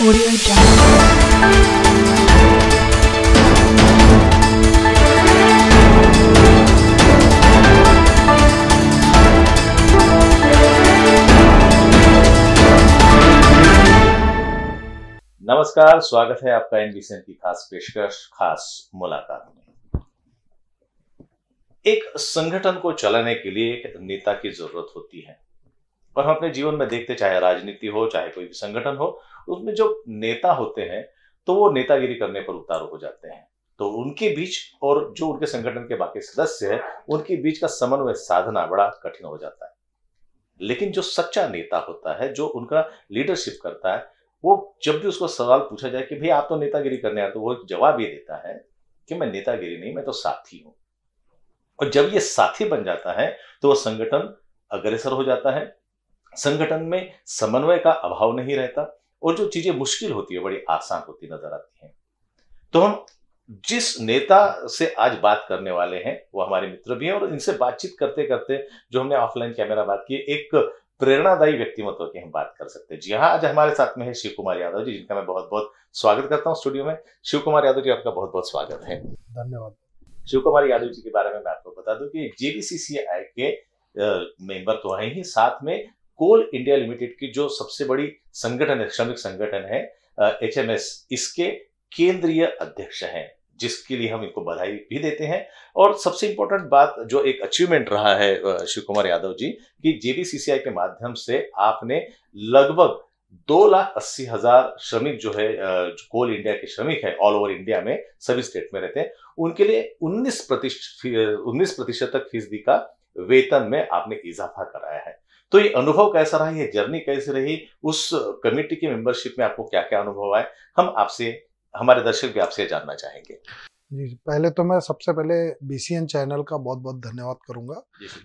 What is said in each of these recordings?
नमस्कार स्वागत है आपका एनबीसीएन की खास पेशकश खास मुलाकात में एक संगठन को चलाने के लिए एक नेता की जरूरत होती है और हम अपने जीवन में देखते चाहे राजनीति हो चाहे कोई भी संगठन हो उसमें जो नेता होते हैं तो वो नेतागिरी करने पर उतार हो जाते हैं तो उनके बीच और जो उनके संगठन के बाकी सदस्य हैं उनके बीच का समन्वय साधना बड़ा कठिन हो जाता है लेकिन जो सच्चा नेता होता है जो उनका लीडरशिप करता है वो जब भी उसको सवाल पूछा जाए कि भाई आप तो नेतागिरी करने आते तो वो जवाब ये देता है कि मैं नेतागिरी नहीं मैं तो साथी हूं और जब ये साथी बन जाता है तो वह संगठन अग्रसर हो जाता है संगठन में समन्वय का अभाव नहीं रहता और जो चीजें मुश्किल होती है बड़ी आसान होती नजर आती हैं तो हम जिस नेता से आज बात करने वाले हैं वो हमारे मित्र भी हैं और इनसे बातचीत करते करते जो हमने ऑफलाइन कैमरा बात की एक प्रेरणादायी व्यक्तिमत्व की हम बात कर सकते हैं जी हाँ आज हमारे साथ में है शिव कुमार यादव जी जिनका मैं बहुत बहुत स्वागत करता हूँ स्टूडियो में शिव कुमार यादव जी आपका बहुत बहुत स्वागत है धन्यवाद शिव कुमार यादव जी के बारे में मैं आपको बता दूं कि जेबीसीसीआई के मेंबर तो हैं ही साथ में कोल इंडिया लिमिटेड की जो सबसे बड़ी संगठन है श्रमिक संगठन है एच एम एस इसके केंद्रीय अध्यक्ष हैं जिसके लिए हम इनको बधाई भी देते हैं और सबसे इंपॉर्टेंट बात जो एक अचीवमेंट रहा है शिव कुमार यादव जी कि जेबीसीसीआई के माध्यम से आपने लगभग दो लाख अस्सी हजार श्रमिक जो है जो कोल इंडिया के श्रमिक है ऑल ओवर इंडिया में सभी स्टेट में रहते हैं उनके लिए उन्नीस प्रतिशत उन्नीस प्रतिशत तक फीसदी का वेतन में आपने इजाफा कराया है तो ये अनुभव कैसा रहा ये जर्नी कैसी रही उस कमिटी की मेंबरशिप में आपको क्या क्या अनुभव आए हम आपसे हमारे दर्शक भी आपसे जानना चाहेंगे जी पहले तो मैं सबसे पहले एन चैनल का बहुत बहुत धन्यवाद करूंगा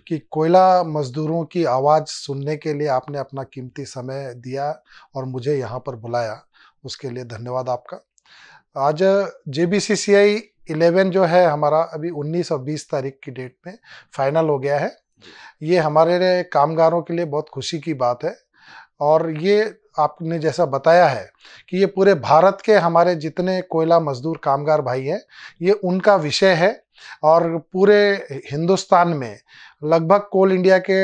कि कोयला मजदूरों की आवाज़ सुनने के लिए आपने अपना कीमती समय दिया और मुझे यहाँ पर बुलाया उसके लिए धन्यवाद आपका आज जे बी सी सी आई इलेवन जो है हमारा अभी 19 और 20 तारीख की डेट में फाइनल हो गया है ये हमारे कामगारों के लिए बहुत खुशी की बात है और ये आपने जैसा बताया है कि ये पूरे भारत के हमारे जितने कोयला मजदूर कामगार भाई हैं ये उनका विषय है और पूरे हिंदुस्तान में लगभग कोल इंडिया के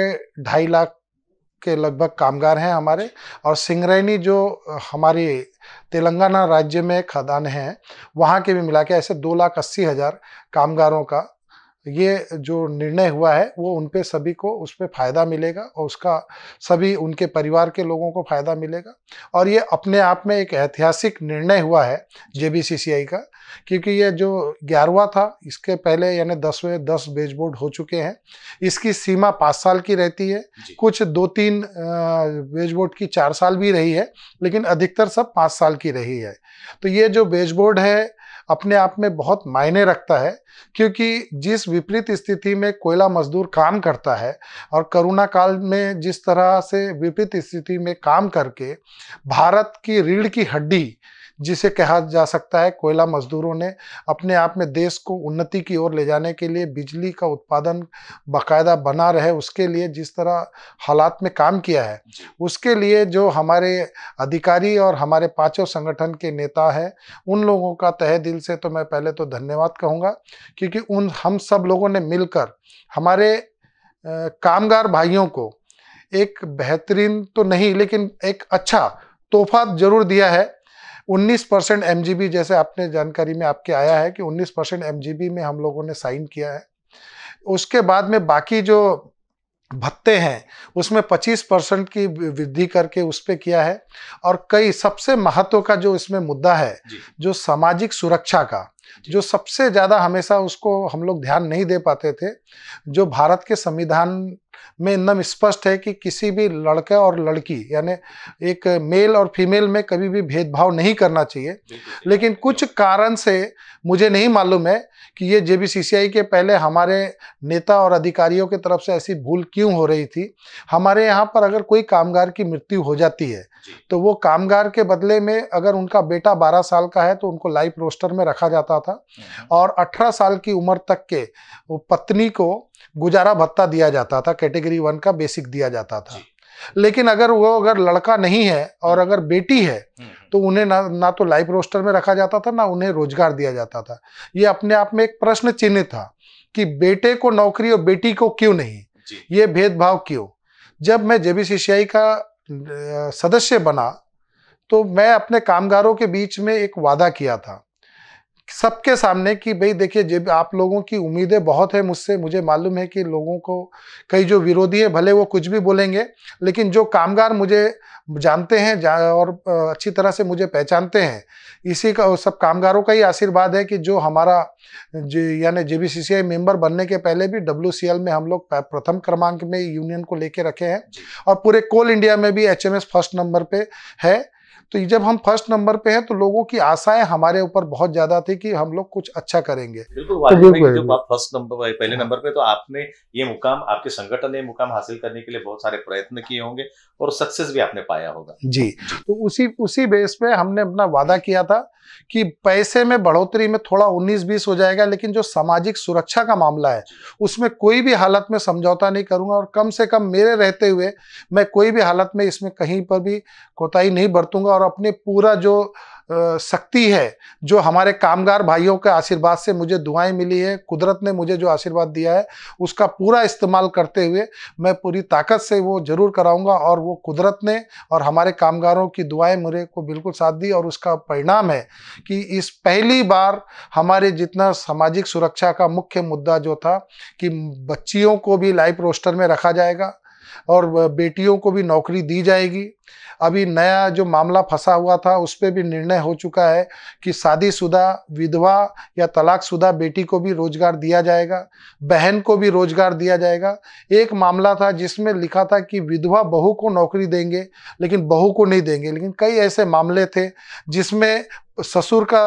ढाई लाख के लगभग कामगार हैं हमारे और सिंगरैनी जो हमारी तेलंगाना राज्य में खदान है वहाँ के भी मिला के ऐसे दो लाख अस्सी हज़ार कामगारों का ये जो निर्णय हुआ है वो उन पे सभी को उस पर फ़ायदा मिलेगा और उसका सभी उनके परिवार के लोगों को फ़ायदा मिलेगा और ये अपने आप में एक ऐतिहासिक निर्णय हुआ है जे का क्योंकि ये जो ग्यारहवा था इसके पहले यानी दसवें दस बेज बोर्ड हो चुके हैं इसकी सीमा पाँच साल की रहती है कुछ दो तीन बेज बोर्ड की चार साल भी रही है लेकिन अधिकतर सब पाँच साल की रही है तो ये जो बेज बोर्ड है अपने आप में बहुत मायने रखता है क्योंकि जिस विपरीत स्थिति में कोयला मजदूर काम करता है और करोना काल में जिस तरह से विपरीत स्थिति में काम करके भारत की रीढ़ की हड्डी जिसे कहा जा सकता है कोयला मजदूरों ने अपने आप में देश को उन्नति की ओर ले जाने के लिए बिजली का उत्पादन बाकायदा बना रहे उसके लिए जिस तरह हालात में काम किया है उसके लिए जो हमारे अधिकारी और हमारे पाँचों संगठन के नेता हैं उन लोगों का तहे दिल से तो मैं पहले तो धन्यवाद कहूँगा क्योंकि उन हम सब लोगों ने मिलकर हमारे कामगार भाइयों को एक बेहतरीन तो नहीं लेकिन एक अच्छा तोहफा जरूर दिया है 19 परसेंट एम जैसे आपने जानकारी में आपके आया है कि 19 परसेंट एम में हम लोगों ने साइन किया है उसके बाद में बाकी जो भत्ते हैं उसमें 25 परसेंट की वृद्धि करके उस पर किया है और कई सबसे महत्व का जो इसमें मुद्दा है जो सामाजिक सुरक्षा का जो सबसे ज़्यादा हमेशा उसको हम लोग ध्यान नहीं दे पाते थे जो भारत के संविधान में एकदम स्पष्ट है कि किसी भी लड़के और लड़की यानी एक मेल और फीमेल में कभी भी भेदभाव नहीं करना चाहिए लेकिन कुछ कारण से मुझे नहीं मालूम है कि ये जे के पहले हमारे नेता और अधिकारियों की तरफ से ऐसी भूल क्यों हो रही थी हमारे यहाँ पर अगर कोई कामगार की मृत्यु हो जाती है तो वो कामगार के बदले में अगर उनका बेटा 12 साल का है तो उनको लाइफ रोस्टर में रखा जाता था हम्म। और 18 साल की उम्र तक के वो पत्नी को गुजारा भत्ता दिया जाता था कैटेगरी वन का बेसिक दिया जाता था लेकिन अगर वो अगर लड़का नहीं है और हम्म। अगर बेटी है हम्म, हम्म। तो उन्हें ना ना तो लाइफ रोस्टर में रखा जाता था ना उन्हें रोजगार दिया जाता था ये अपने आप में एक प्रश्न चिन्ह था कि बेटे को नौकरी और बेटी को क्यों नहीं ये भेदभाव क्यों जब मैं जेबीसीसीआई का सदस्य बना तो मैं अपने कामगारों के बीच में एक वादा किया था सबके सामने कि भाई देखिए जब आप लोगों की उम्मीदें बहुत है मुझसे मुझे मालूम है कि लोगों को कई जो विरोधी हैं भले वो कुछ भी बोलेंगे लेकिन जो कामगार मुझे जानते हैं जा और अच्छी तरह से मुझे पहचानते हैं इसी का सब कामगारों का ही आशीर्वाद है कि जो हमारा जे यानी जे बी सी मेंबर बनने के पहले भी डब्ल्यू में हम लोग प्रथम क्रमांक में यूनियन को लेके रखे हैं और पूरे कोल इंडिया में भी एच फर्स्ट नंबर पर है तो जब हम फर्स्ट नंबर पे हैं तो लोगों की आशाएं हमारे ऊपर बहुत ज्यादा थी कि हम लोग कुछ अच्छा करेंगे जब आप फर्स्ट नंबर पहले नंबर पे तो आपने ये मुकाम आपके संगठन ने मुकाम हासिल करने के लिए बहुत सारे प्रयत्न किए होंगे और सक्सेस भी आपने पाया होगा जी तो उसी उसी बेस पे हमने अपना वादा किया था कि पैसे में बढ़ोतरी में थोड़ा 19-20 हो जाएगा लेकिन जो सामाजिक सुरक्षा का मामला है उसमें कोई भी हालत में समझौता नहीं करूंगा और कम से कम मेरे रहते हुए मैं कोई भी हालत में इसमें कहीं पर भी कोताही नहीं बरतूंगा और अपने पूरा जो शक्ति है जो हमारे कामगार भाइयों के आशीर्वाद से मुझे दुआएं मिली है कुदरत ने मुझे जो आशीर्वाद दिया है उसका पूरा इस्तेमाल करते हुए मैं पूरी ताकत से वो ज़रूर कराऊंगा और वो कुदरत ने और हमारे कामगारों की दुआएं मुझे को बिल्कुल साथ दी और उसका परिणाम है कि इस पहली बार हमारे जितना सामाजिक सुरक्षा का मुख्य मुद्दा जो था कि बच्चियों को भी लाइफ रोस्टर में रखा जाएगा और बेटियों को भी नौकरी दी जाएगी अभी नया जो मामला फंसा हुआ था उस पर भी निर्णय हो चुका है कि शादीशुदा विधवा या तलाकशुदा बेटी को भी रोजगार दिया जाएगा बहन को भी रोजगार दिया जाएगा एक मामला था जिसमें लिखा था कि विधवा बहू को नौकरी देंगे लेकिन बहू को नहीं देंगे लेकिन कई ऐसे मामले थे जिसमें ससुर का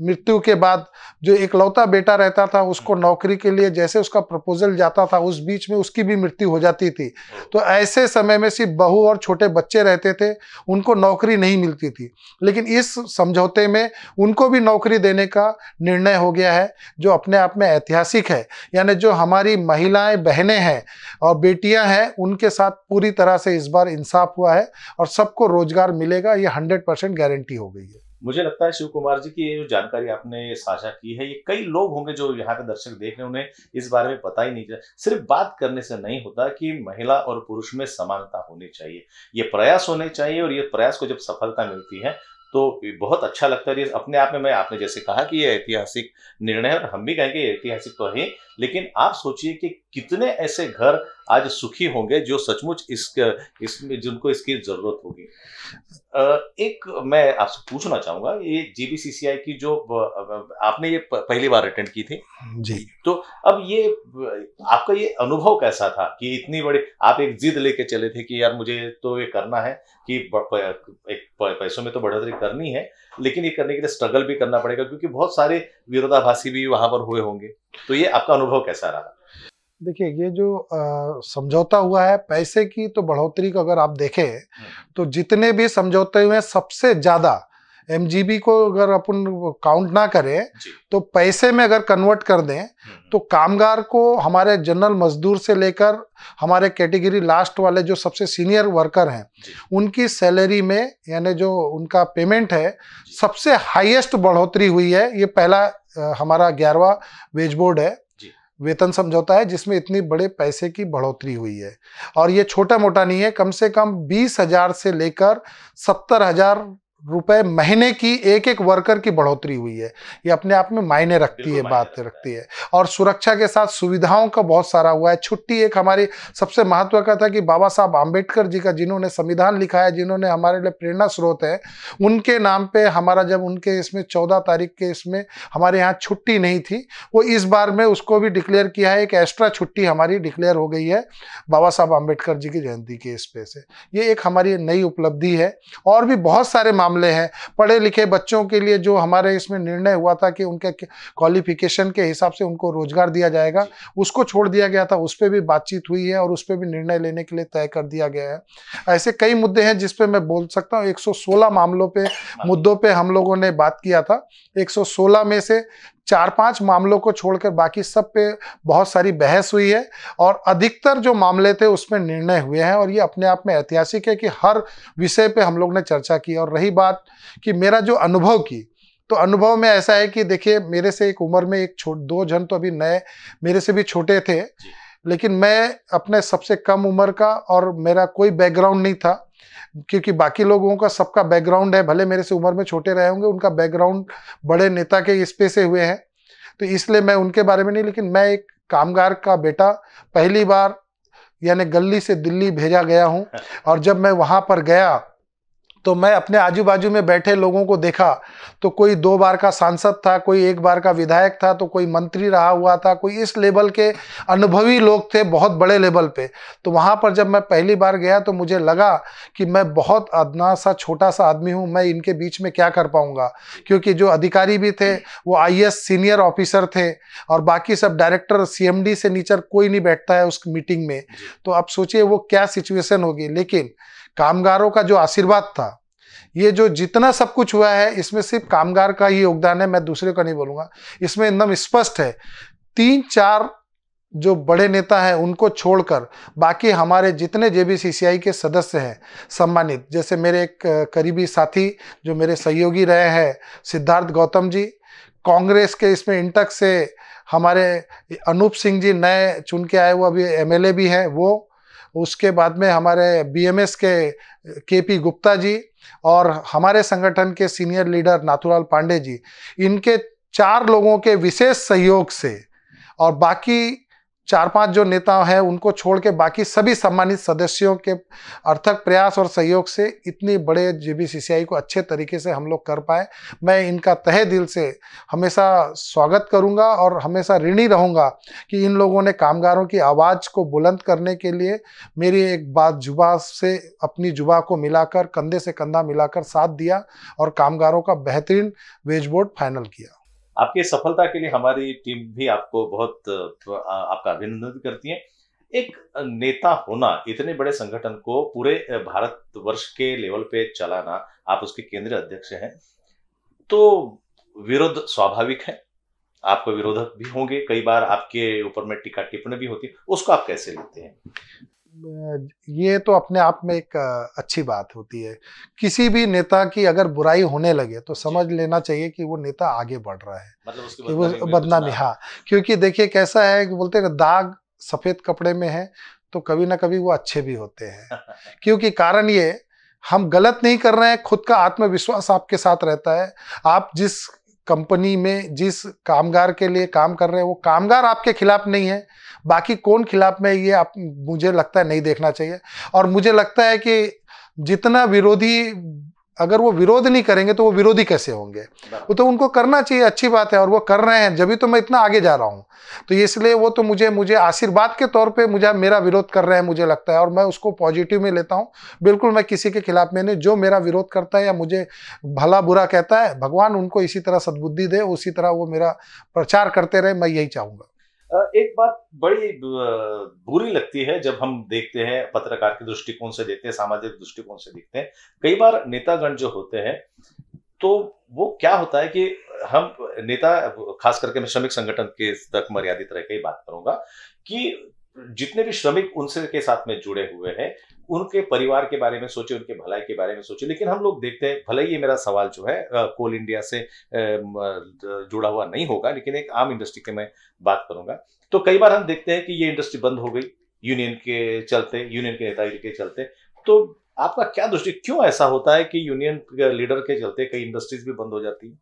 मृत्यु के बाद जो इकलौता बेटा रहता था उसको नौकरी के लिए जैसे उसका प्रपोजल जाता था उस बीच में उसकी भी मृत्यु हो जाती थी तो ऐसे समय में सिर्फ बहू और छोटे बच्चे रहते करते थे उनको नौकरी नहीं मिलती थी लेकिन इस समझौते में उनको भी नौकरी देने का निर्णय हो गया है जो अपने आप में ऐतिहासिक है यानी जो हमारी महिलाएं बहनें हैं और बेटियां हैं उनके साथ पूरी तरह से इस बार इंसाफ हुआ है और सबको रोज़गार मिलेगा ये हंड्रेड परसेंट गारंटी हो गई है मुझे लगता है शिव कुमार जी की ये जो जानकारी आपने साझा की है ये कई लोग होंगे जो यहाँ के दर्शक देख रहे हैं उन्हें इस बारे में पता ही नहीं चला सिर्फ बात करने से नहीं होता कि महिला और पुरुष में समानता होनी चाहिए ये प्रयास होने चाहिए और ये प्रयास को जब सफलता मिलती है तो बहुत अच्छा लगता है अपने आप में मैं आपने जैसे कहा कि ये ऐतिहासिक निर्णय और हम भी कहेंगे ऐतिहासिक तो है लेकिन आप सोचिए कि कितने ऐसे घर आज सुखी होंगे जो सचमुच इस इसमें जिनको इसकी जरूरत होगी एक मैं आपसे पूछना चाहूंगा ये जीबीसीसीआई की जो आपने ये पहली बार अटेंड की थी जी तो अब ये आपका ये अनुभव कैसा था कि इतनी बड़ी आप एक जिद लेके चले थे कि यार मुझे तो ये करना है कि एक पैसों में तो बढ़ोतरी करनी है लेकिन ये करने के लिए स्ट्रगल भी करना पड़ेगा क्योंकि बहुत सारे विरोधाभासी भी वहां पर हुए होंगे तो ये आपका अनुभव कैसा रहा देखिए ये जो समझौता हुआ है पैसे की तो बढ़ोतरी को अगर आप देखें हाँ। तो जितने भी समझौते हुए सबसे ज़्यादा एम को अगर अपन काउंट ना करें तो पैसे में अगर कन्वर्ट कर दें हम्म। तो कामगार को हमारे जनरल मजदूर से लेकर हमारे कैटेगरी लास्ट वाले जो सबसे सीनियर वर्कर हैं उनकी सैलरी में यानी जो उनका पेमेंट है सबसे हाईएस्ट बढ़ोतरी हुई है ये पहला हमारा ग्यारहवा वेज बोर्ड है वेतन समझौता है जिसमें इतनी बड़े पैसे की बढ़ोतरी हुई है और ये छोटा मोटा नहीं है कम से कम बीस हजार से लेकर सत्तर हजार रुपए महीने की एक एक वर्कर की बढ़ोतरी हुई है ये अपने आप में मायने रखती है बात रखती है और सुरक्षा के साथ सुविधाओं का बहुत सारा हुआ है छुट्टी एक हमारी सबसे महत्व का था कि बाबा साहब आम्बेडकर जी का जिन्होंने संविधान लिखा है जिन्होंने हमारे लिए प्रेरणा स्रोत है उनके नाम पे हमारा जब उनके इसमें चौदह तारीख के इसमें हमारे यहाँ छुट्टी नहीं थी वो इस बार में उसको भी डिक्लेयर किया है एक एक्स्ट्रा छुट्टी हमारी डिक्लेयर हो गई है बाबा साहब आम्बेडकर जी की जयंती के इस पे से ये एक हमारी नई उपलब्धि है और भी बहुत सारे मामले मामले हैं पढ़े लिखे बच्चों के लिए जो हमारे इसमें निर्णय हुआ था कि उनके क्वालिफिकेशन के हिसाब से उनको रोजगार दिया जाएगा उसको छोड़ दिया गया था उस पर भी बातचीत हुई है और उस पर भी निर्णय लेने के लिए तय कर दिया गया है ऐसे कई मुद्दे हैं जिसपे मैं बोल सकता हूँ एक मामलों पर हाँ। मुद्दों पर हम लोगों ने बात किया था एक में से चार पांच मामलों को छोड़कर बाकी सब पे बहुत सारी बहस हुई है और अधिकतर जो मामले थे उसमें निर्णय हुए हैं और ये अपने आप में ऐतिहासिक है कि हर विषय पे हम लोग ने चर्चा की और रही बात कि मेरा जो अनुभव की तो अनुभव में ऐसा है कि देखिए मेरे से एक उम्र में एक छोट दो जन तो अभी नए मेरे से भी छोटे थे लेकिन मैं अपने सबसे कम उम्र का और मेरा कोई बैकग्राउंड नहीं था क्योंकि बाकी लोगों का सबका बैकग्राउंड है भले मेरे से उम्र में छोटे रहे होंगे उनका बैकग्राउंड बड़े नेता के इस पे से हुए हैं तो इसलिए मैं उनके बारे में नहीं लेकिन मैं एक कामगार का बेटा पहली बार यानी गली से दिल्ली भेजा गया हूँ हाँ। और जब मैं वहाँ पर गया तो मैं अपने आजू बाजू में बैठे लोगों को देखा तो कोई दो बार का सांसद था कोई एक बार का विधायक था तो कोई मंत्री रहा हुआ था कोई इस लेवल के अनुभवी लोग थे बहुत बड़े लेवल पे तो वहाँ पर जब मैं पहली बार गया तो मुझे लगा कि मैं बहुत अदना सा छोटा सा आदमी हूँ मैं इनके बीच में क्या कर पाऊँगा क्योंकि जो अधिकारी भी थे वो आई सीनियर ऑफिसर थे और बाकी सब डायरेक्टर सी से नीचे कोई नहीं बैठता है उस मीटिंग में तो आप सोचिए वो क्या सिचुएशन होगी लेकिन कामगारों का जो आशीर्वाद था ये जो जितना सब कुछ हुआ है इसमें सिर्फ कामगार का ही योगदान है मैं दूसरे का नहीं बोलूँगा इसमें एकदम स्पष्ट है तीन चार जो बड़े नेता हैं उनको छोड़कर बाकी हमारे जितने जे जेबीसीसीआई के सदस्य हैं सम्मानित जैसे मेरे एक करीबी साथी जो मेरे सहयोगी रहे हैं सिद्धार्थ गौतम जी कांग्रेस के इसमें इंटक से हमारे अनूप सिंह जी नए चुन के आए वो अभी एमएलए भी हैं वो उसके बाद में हमारे बीएमएस के केपी गुप्ता जी और हमारे संगठन के सीनियर लीडर नाथूलाल पांडे जी इनके चार लोगों के विशेष सहयोग से और बाकी चार पांच जो नेता हैं उनको छोड़ के बाकी सभी सम्मानित सदस्यों के अर्थक प्रयास और सहयोग से इतनी बड़े जेबीसीसीआई को अच्छे तरीके से हम लोग कर पाए मैं इनका तहे दिल से हमेशा स्वागत करूंगा और हमेशा ऋणी रहूंगा कि इन लोगों ने कामगारों की आवाज़ को बुलंद करने के लिए मेरी एक बात जुबा से अपनी जुबा को मिलाकर कंधे से कंधा मिलाकर साथ दिया और कामगारों का बेहतरीन वेजबोर्ड फाइनल किया आपकी सफलता के लिए हमारी टीम भी आपको बहुत आपका अभिनंदन करती है एक नेता होना इतने बड़े संगठन को पूरे भारत वर्ष के लेवल पे चलाना आप उसके केंद्रीय अध्यक्ष हैं तो विरोध स्वाभाविक है आपको विरोधक भी होंगे कई बार आपके ऊपर में टीका टिप्पणी भी होती है उसको आप कैसे लेते हैं ये तो अपने आप में एक अच्छी बात होती है किसी भी नेता की अगर बुराई होने लगे तो समझ लेना चाहिए कि वो नेता आगे बढ़ रहा है मतलब वो बदनामी हाँ क्योंकि देखिए कैसा है कि बोलते हैं दाग सफ़ेद कपड़े में है तो कभी ना कभी वो अच्छे भी होते हैं क्योंकि कारण ये हम गलत नहीं कर रहे हैं खुद का आत्मविश्वास आपके साथ रहता है आप जिस कंपनी में जिस कामगार के लिए काम कर रहे हैं वो कामगार आपके खिलाफ नहीं है बाकी कौन खिलाफ में ये आप मुझे लगता है नहीं देखना चाहिए और मुझे लगता है कि जितना विरोधी अगर वो विरोध नहीं करेंगे तो वो विरोधी कैसे होंगे वो तो उनको करना चाहिए अच्छी बात है और वो कर रहे हैं जब तो मैं इतना आगे जा रहा हूँ तो इसलिए वो तो मुझे मुझे आशीर्वाद के तौर पे मुझे मेरा विरोध कर रहे हैं मुझे लगता है और मैं उसको पॉजिटिव में लेता हूँ बिल्कुल मैं किसी के खिलाफ मैंने जो मेरा विरोध करता है या मुझे भला बुरा कहता है भगवान उनको इसी तरह सदबुद्धि दे उसी तरह वो मेरा प्रचार करते रहे मैं यही चाहूँगा एक बात बड़ी बुरी लगती है जब हम देखते हैं पत्रकार के दृष्टिकोण से देखते हैं सामाजिक दृष्टिकोण से देखते हैं कई बार नेतागण जो होते हैं तो वो क्या होता है कि हम नेता खास करके मैं श्रमिक संगठन के तक मर्यादित रह के ही बात करूंगा कि जितने भी श्रमिक उनसे के साथ में जुड़े हुए हैं उनके परिवार के बारे में सोचे उनके भलाई के बारे में सोचे लेकिन हम लोग देखते हैं भले ही ये मेरा सवाल जो है कोल इंडिया से जुड़ा हुआ नहीं होगा लेकिन एक आम इंडस्ट्री के मैं बात करूंगा तो कई बार हम देखते हैं कि ये इंडस्ट्री बंद हो गई यूनियन के चलते यूनियन के नेता के चलते तो आपका क्या दृष्टि क्यों ऐसा होता है कि यूनियन लीडर के चलते कई इंडस्ट्रीज भी बंद हो जाती है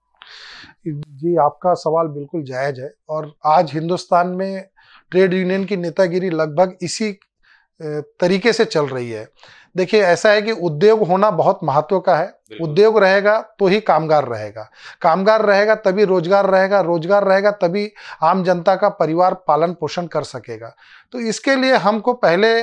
जी आपका सवाल बिल्कुल जायज है और आज हिंदुस्तान में ट्रेड यूनियन की नेतागिरी लगभग इसी तरीके से चल रही है देखिए ऐसा है कि उद्योग होना बहुत महत्व का है उद्योग रहेगा तो ही कामगार रहेगा कामगार रहेगा तभी रोजगार रहेगा रोजगार रहेगा तभी आम जनता का परिवार पालन पोषण कर सकेगा तो इसके लिए हमको पहले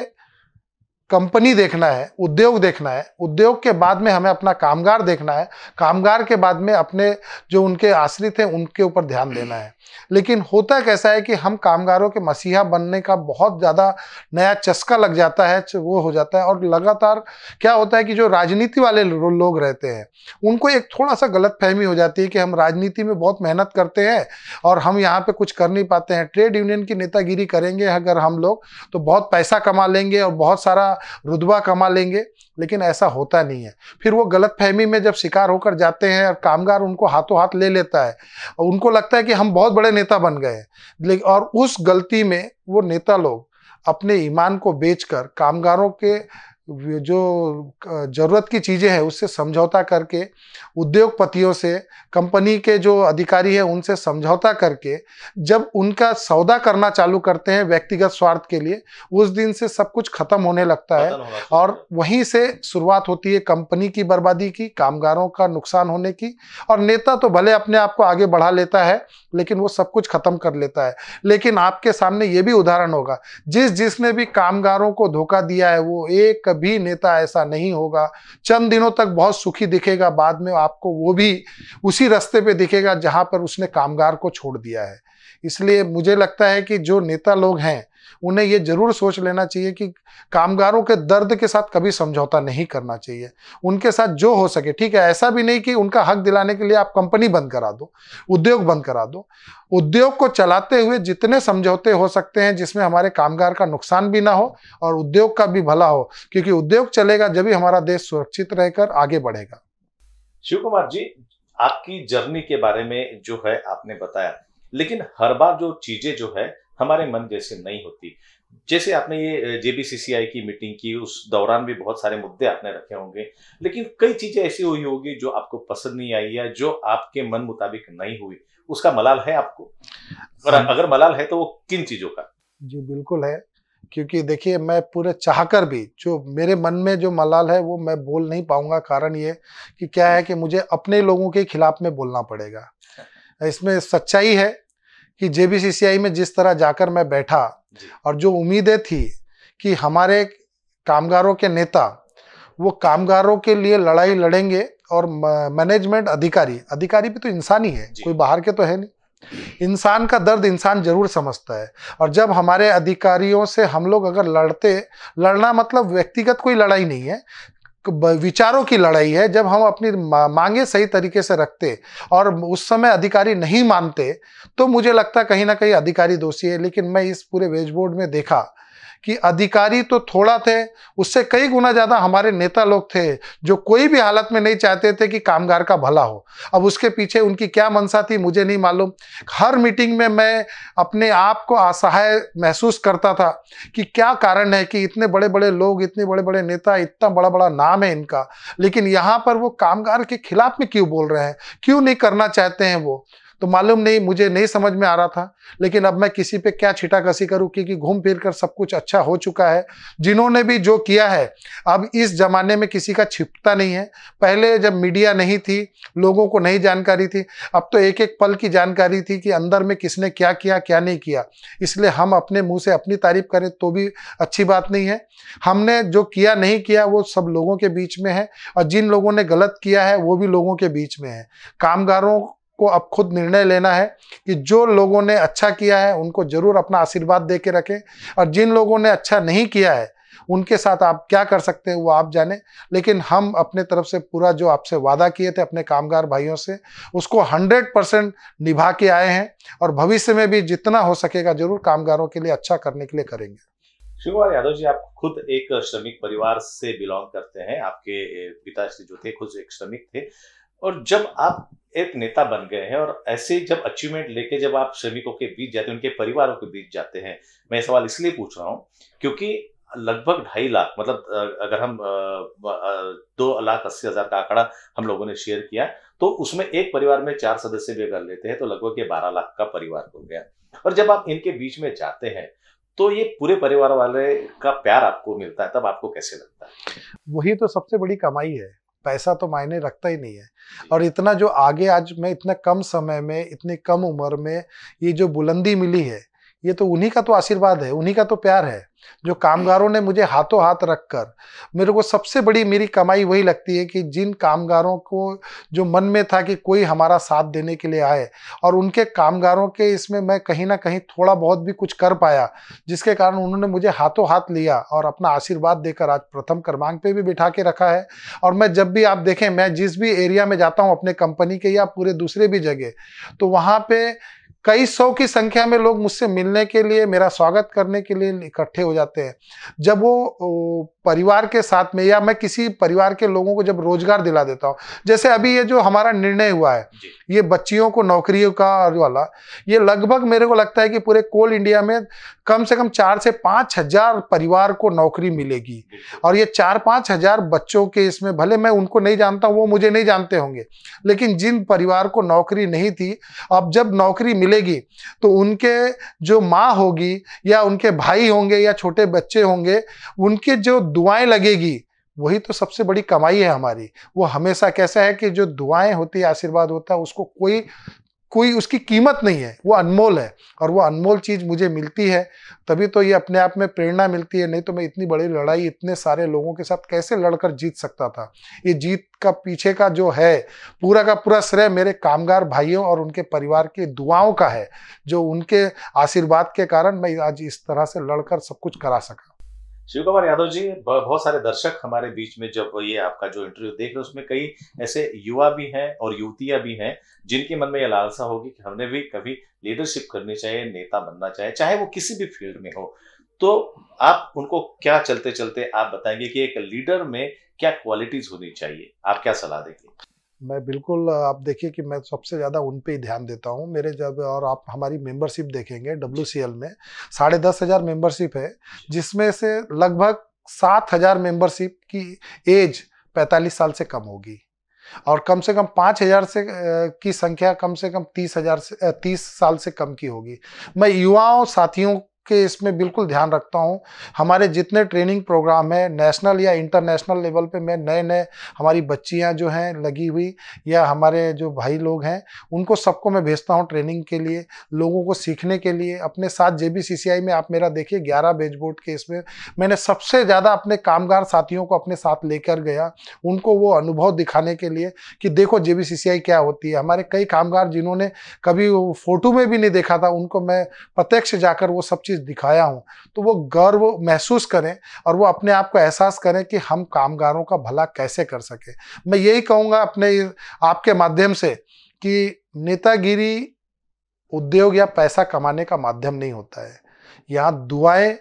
कंपनी देखना है उद्योग देखना है उद्योग के बाद में हमें अपना कामगार देखना है कामगार के बाद में अपने जो उनके आश्रित हैं उनके ऊपर ध्यान देना है लेकिन होता कैसा है कि हम कामगारों के मसीहा बनने का बहुत ज़्यादा नया चस्का लग जाता है वो हो जाता है और लगातार क्या होता है कि जो राजनीति वाले लोग रहते हैं उनको एक थोड़ा सा गलत फहमी हो जाती है कि हम राजनीति में बहुत मेहनत करते हैं और हम यहाँ पे कुछ कर नहीं पाते हैं ट्रेड यूनियन की नेतागिरी करेंगे अगर हम लोग तो बहुत पैसा कमा लेंगे और बहुत सारा रुतबा कमा लेंगे लेकिन ऐसा होता नहीं है फिर वो गलत फहमी में जब शिकार होकर जाते हैं और कामगार उनको हाथों हाथ ले लेता है और उनको लगता है कि हम बहुत बड़े नेता बन गए और उस गलती में वो नेता लोग अपने ईमान को बेचकर कामगारों के जो जरूरत की चीज़ें हैं उससे समझौता करके उद्योगपतियों से कंपनी के जो अधिकारी हैं उनसे समझौता करके जब उनका सौदा करना चालू करते हैं व्यक्तिगत स्वार्थ के लिए उस दिन से सब कुछ खत्म होने लगता है और वहीं से शुरुआत होती है कंपनी की बर्बादी की कामगारों का नुकसान होने की और नेता तो भले अपने आप को आगे बढ़ा लेता है लेकिन वो सब कुछ खत्म कर लेता है लेकिन आपके सामने ये भी उदाहरण होगा जिस जिसने भी कामगारों को धोखा दिया है वो एक कभी नेता ऐसा नहीं होगा चंद दिनों तक बहुत सुखी दिखेगा बाद में आपको वो भी उसी रास्ते पे दिखेगा जहां पर उसने कामगार को छोड़ दिया है इसलिए मुझे लगता है कि जो नेता लोग हैं उन्हें ये जरूर सोच लेना चाहिए कि कामगारों के दर्द के साथ कभी समझौता नहीं करना चाहिए उनके साथ जो हो सके ठीक है ऐसा भी नहीं कि उनका हक दिलाने के लिए आप कंपनी बंद करा दो उद्योग बंद करा दो उद्योग को चलाते हुए जितने समझौते हो सकते हैं जिसमें हमारे कामगार का नुकसान भी ना हो और उद्योग का भी भला हो क्योंकि उद्योग चलेगा जब भी हमारा देश सुरक्षित रहकर आगे बढ़ेगा शिव कुमार जी आपकी जर्नी के बारे में जो है आपने बताया लेकिन हर बार जो चीजें जो है हमारे मन जैसे नहीं होती जैसे आपने ये जेबीसीसीआई की मीटिंग की उस दौरान भी बहुत सारे मुद्दे आपने रखे होंगे लेकिन कई चीजें ऐसी हुई होगी जो आपको पसंद नहीं आई या जो आपके मन मुताबिक नहीं हुई उसका मलाल है आपको और हाँ। अगर मलाल है तो वो किन चीजों का जी बिल्कुल है क्योंकि देखिए मैं पूरे चाहकर भी जो मेरे मन में जो मलाल है वो मैं बोल नहीं पाऊंगा कारण ये कि क्या है कि मुझे अपने लोगों के खिलाफ में बोलना पड़ेगा हाँ। इसमें सच्चाई है कि जेबीसीसीआई में जिस तरह जाकर मैं बैठा और जो उम्मीदें थी कि हमारे कामगारों के नेता वो कामगारों के लिए लड़ाई लड़ेंगे और मैनेजमेंट अधिकारी अधिकारी भी तो इंसान ही है कोई बाहर के तो है नहीं इंसान का दर्द इंसान जरूर समझता है और जब हमारे अधिकारियों से हम लोग अगर लड़ते लड़ना मतलब व्यक्तिगत कोई लड़ाई नहीं है विचारों की लड़ाई है जब हम अपनी मांगे सही तरीके से रखते और उस समय अधिकारी नहीं मानते तो मुझे लगता कहीं ना कहीं अधिकारी दोषी है लेकिन मैं इस पूरे वेज बोर्ड में देखा कि अधिकारी तो थोड़ा थे उससे कई गुना ज़्यादा हमारे नेता लोग थे जो कोई भी हालत में नहीं चाहते थे कि कामगार का भला हो अब उसके पीछे उनकी क्या मनसा थी मुझे नहीं मालूम हर मीटिंग में मैं अपने आप को असहाय महसूस करता था कि क्या कारण है कि इतने बड़े बड़े लोग इतने बड़े बड़े नेता इतना बड़ा बड़ा नाम है इनका लेकिन यहाँ पर वो कामगार के खिलाफ में क्यों बोल रहे हैं क्यों नहीं करना चाहते हैं वो तो मालूम नहीं मुझे नहीं समझ में आ रहा था लेकिन अब मैं किसी पे क्या छिटा कसी करूँ क्योंकि घूम फिर कर सब कुछ अच्छा हो चुका है जिन्होंने भी जो किया है अब इस ज़माने में किसी का छिपता नहीं है पहले जब मीडिया नहीं थी लोगों को नहीं जानकारी थी अब तो एक एक पल की जानकारी थी कि अंदर में किसने क्या किया क्या नहीं किया इसलिए हम अपने मुँह से अपनी तारीफ करें तो भी अच्छी बात नहीं है हमने जो किया नहीं किया वो सब लोगों के बीच में है और जिन लोगों ने गलत किया है वो भी लोगों के बीच में है कामगारों आपको अब खुद निर्णय लेना है कि जो लोगों ने अच्छा किया है उनको जरूर अपना आशीर्वाद दे के रखें और जिन लोगों ने अच्छा नहीं किया है उनके साथ आप क्या कर सकते हैं वो आप जाने लेकिन हम अपने तरफ से पूरा जो आपसे वादा किए थे अपने कामगार भाइयों से उसको हंड्रेड परसेंट निभा के आए हैं और भविष्य में भी जितना हो सकेगा जरूर कामगारों के लिए अच्छा करने के लिए करेंगे शिवकुमार यादव जी आप खुद एक श्रमिक परिवार से बिलोंग करते हैं आपके पिताश्री जो थे खुद एक श्रमिक थे और जब आप एक नेता बन गए हैं और ऐसे जब अचीवमेंट लेके जब आप श्रमिकों के बीच जाते हैं उनके परिवारों के बीच जाते हैं मैं सवाल इसलिए पूछ रहा हूँ क्योंकि लगभग ढाई लाख मतलब अगर हम दो लाख अस्सी हजार का आंकड़ा हम लोगों ने शेयर किया तो उसमें एक परिवार में चार सदस्य भी अगर लेते हैं तो लगभग ये बारह लाख का परिवार हो गया और जब आप इनके बीच में जाते हैं तो ये पूरे परिवार वाले का प्यार आपको मिलता है तब आपको कैसे लगता है वही तो सबसे बड़ी कमाई है पैसा तो मायने रखता ही नहीं है और इतना जो आगे आज मैं इतना कम समय में इतनी कम उम्र में ये जो बुलंदी मिली है ये तो उन्हीं का तो आशीर्वाद है उन्हीं का तो प्यार है जो कामगारों ने मुझे हाथों हाथ रखकर मेरे को सबसे बड़ी मेरी कमाई वही लगती है कि जिन कामगारों को जो मन में था कि कोई हमारा साथ देने के लिए आए और उनके कामगारों के इसमें मैं कहीं ना कहीं थोड़ा बहुत भी कुछ कर पाया जिसके कारण उन्होंने मुझे हाथों हाथ लिया और अपना आशीर्वाद देकर आज प्रथम क्रमांक पर भी बिठा के रखा है और मैं जब भी आप देखें मैं जिस भी एरिया में जाता हूँ अपने कंपनी के या पूरे दूसरे भी जगह तो वहाँ पर कई सौ की संख्या में लोग मुझसे मिलने के लिए मेरा स्वागत करने के लिए इकट्ठे हो जाते हैं जब वो परिवार के साथ में या मैं किसी परिवार के लोगों को जब रोजगार दिला देता हूँ जैसे अभी ये जो हमारा निर्णय हुआ है ये बच्चियों को नौकरियों का वाला ये लगभग मेरे को लगता है कि पूरे कोल इंडिया में कम से कम चार से पाँच हजार परिवार को नौकरी मिलेगी और ये चार पाँच हजार बच्चों के इसमें भले मैं उनको नहीं जानता वो मुझे नहीं जानते होंगे लेकिन जिन परिवार को नौकरी नहीं थी अब जब नौकरी मिले बोलेगी तो उनके जो माँ होगी या उनके भाई होंगे या छोटे बच्चे होंगे उनके जो दुआएं लगेगी वही तो सबसे बड़ी कमाई है हमारी वो हमेशा कैसा है कि जो दुआएं होती है आशीर्वाद होता है उसको कोई कोई उसकी कीमत नहीं है वो अनमोल है और वो अनमोल चीज़ मुझे मिलती है तभी तो ये अपने आप में प्रेरणा मिलती है नहीं तो मैं इतनी बड़ी लड़ाई इतने सारे लोगों के साथ कैसे लड़कर जीत सकता था ये जीत का पीछे का जो है पूरा का पूरा श्रेय मेरे कामगार भाइयों और उनके परिवार की दुआओं का है जो उनके आशीर्वाद के कारण मैं आज इस तरह से लड़कर सब कुछ करा सका शिव कुमार यादव जी बहुत सारे दर्शक हमारे बीच में जब ये आपका जो इंटरव्यू देख रहे हैं उसमें कई ऐसे युवा भी हैं और युवतियां भी हैं जिनके मन में यह लालसा होगी कि हमने भी कभी लीडरशिप करनी चाहिए नेता बनना चाहिए चाहे वो किसी भी फील्ड में हो तो आप उनको क्या चलते चलते आप बताएंगे कि एक लीडर में क्या क्वालिटीज होनी चाहिए आप क्या सलाह देंगे मैं बिल्कुल आप देखिए कि मैं सबसे ज़्यादा उन पे ही ध्यान देता हूँ मेरे जब और आप हमारी मेंबरशिप देखेंगे डब्ल्यू में साढ़े दस हज़ार मेम्बरशिप है जिसमें से लगभग सात हज़ार मेम्बरशिप की एज पैंतालीस साल से कम होगी और कम से कम पाँच हजार से की संख्या कम से कम तीस हजार से तीस साल से कम की होगी मैं युवाओं साथियों के इसमें बिल्कुल ध्यान रखता हूँ हमारे जितने ट्रेनिंग प्रोग्राम है नेशनल या इंटरनेशनल लेवल पे मैं नए नए हमारी बच्चियाँ जो हैं लगी हुई या हमारे जो भाई लोग हैं उनको सबको मैं भेजता हूँ ट्रेनिंग के लिए लोगों को सीखने के लिए अपने साथ जे में आप मेरा देखिए ग्यारह बेच बोर्ड के इसमें मैंने सबसे ज़्यादा अपने कामगार साथियों को अपने साथ लेकर गया उनको वो अनुभव दिखाने के लिए कि देखो जे क्या होती है हमारे कई कामगार जिन्होंने कभी फोटो में भी नहीं देखा था उनको मैं प्रत्यक्ष जाकर वो सब चीज़ चीज़ दिखाया हूँ तो वो गर्व महसूस करें और वो अपने आप को एहसास करें कि हम कामगारों का भला कैसे कर सके मैं यही कहूँगा अपने आपके माध्यम से कि नेतागिरी उद्योग या पैसा कमाने का माध्यम नहीं होता है यहाँ दुआएं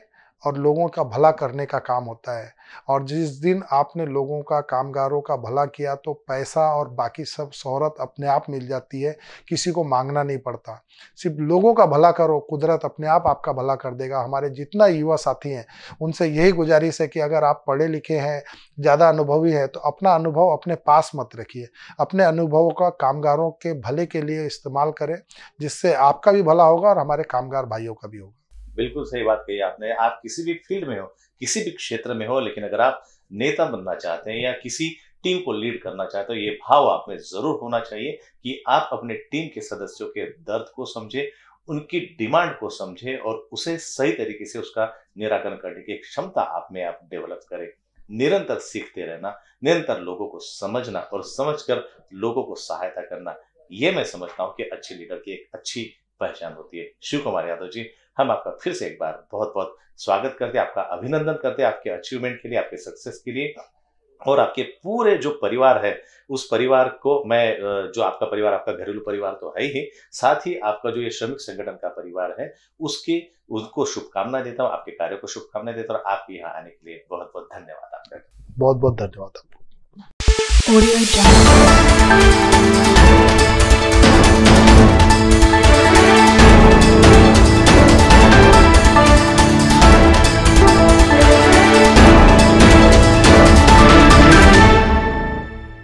और लोगों का भला करने का काम होता है और जिस दिन आपने लोगों का कामगारों का भला किया तो पैसा और बाकी सब शहरत अपने आप मिल जाती है किसी को मांगना नहीं पड़ता सिर्फ लोगों का भला करो कुदरत अपने आप आपका भला कर देगा हमारे जितना युवा साथी हैं उनसे यही गुजारिश है कि अगर आप पढ़े लिखे हैं ज़्यादा अनुभवी है तो अपना अनुभव अपने पास मत रखिए अपने अनुभवों का कामगारों के भले के लिए इस्तेमाल करें जिससे आपका भी भला होगा और हमारे कामगार भाइयों का भी होगा बिल्कुल सही बात कही आपने आप किसी भी फील्ड में हो किसी भी क्षेत्र में हो लेकिन अगर आप नेता बनना चाहते हैं या किसी टीम को लीड करना चाहते हो ये भाव आप में जरूर होना चाहिए कि आप अपने टीम के सदस्यों के दर्द को समझे उनकी डिमांड को समझे और उसे सही तरीके से उसका निराकरण करने की क्षमता आप में आप डेवलप करें निरंतर सीखते रहना निरंतर लोगों को समझना और समझकर लोगों को सहायता करना ये मैं समझता हूँ कि अच्छे लीडर की एक अच्छी पहचान होती है शिव कुमार यादव जी हम आपका फिर से एक बार बहुत बहुत स्वागत करते हैं आपका अभिनंदन करते हैं आपके अचीवमेंट के लिए आपके सक्सेस के लिए और आपके पूरे जो परिवार है उस परिवार को मैं जो आपका परिवार आपका घरेलू परिवार तो है ही साथ ही आपका जो ये श्रमिक संगठन का परिवार है उसके उनको शुभकामना देता हूँ आपके कार्य को शुभकामना देता हूँ आपके यहाँ आने के लिए बहुत बहुत धन्यवाद आपका बहुत बहुत धन्यवाद आपको